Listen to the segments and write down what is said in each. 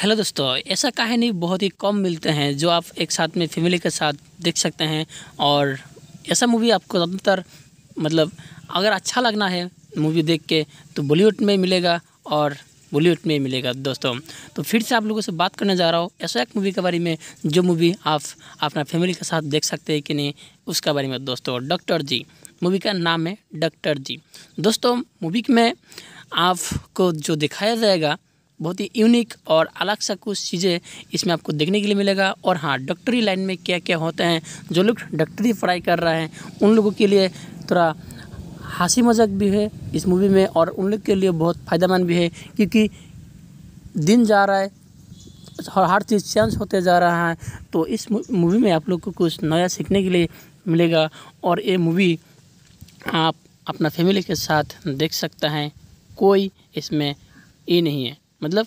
hello दोस्तों ऐसा कहानी बहुत ही कम मिलते हैं जो आप एक साथ में फैमिली के साथ देख सकते हैं और ऐसा मूवी आपको ज़्यादातर मतलब अगर अच्छा लगना है मूवी देख के तो बॉलीवुड में मिलेगा और बॉलीवुड में मिलेगा दोस्तों तो फिर से आप लोगों से बात करने जा रहा हूँ ऐसा एक मूवी के बारे में जो मूवी आप अपना फैमिली के साथ देख सकते हैं कि नहीं उसके बारे में दोस्तों डॉक्टर जी मूवी का नाम है डॉक्टर जी दोस्तों मूवी में आपको जो दिखाया जाएगा बहुत ही यूनिक और अलग सा कुछ चीज़ें इसमें आपको देखने के लिए मिलेगा और हाँ डॉक्टरी लाइन में क्या क्या होते हैं जो लोग डॉक्टरी पढ़ाई कर रहे हैं उन लोगों के लिए थोड़ा हंसी मजाक भी है इस मूवी में और उन लोग के लिए बहुत फ़ायदेमंद भी है क्योंकि दिन जा रहा है और हर चीज़ चेंज होते जा रहा है तो इस मूवी में आप लोग को कुछ नया सीखने के लिए मिलेगा और ये मूवी आप अपना फैमिली के साथ देख सकते हैं कोई इसमें ये नहीं है मतलब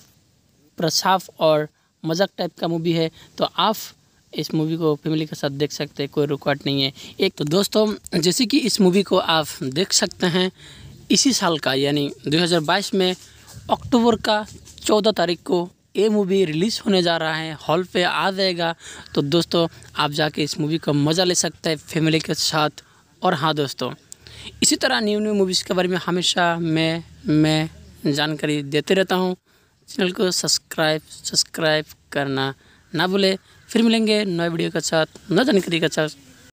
प्रसाफ और मजाक टाइप का मूवी है तो आप इस मूवी को फैमिली के साथ देख सकते हैं कोई रुकावट नहीं है एक तो दोस्तों जैसे कि इस मूवी को आप देख सकते हैं इसी साल का यानी 2022 में अक्टूबर का 14 तारीख को ये मूवी रिलीज़ होने जा रहा है हॉल पे आ जाएगा तो दोस्तों आप जाके इस मूवी का मज़ा ले सकते हैं फैमिली के साथ और हाँ दोस्तों इसी तरह न्यू न्यू मूवीज़ के बारे में हमेशा मैं मैं जानकारी देते रहता हूँ चैनल को सब्सक्राइब सब्सक्राइब करना ना भूले फिर मिलेंगे नए वीडियो के साथ नए जानकारी के साथ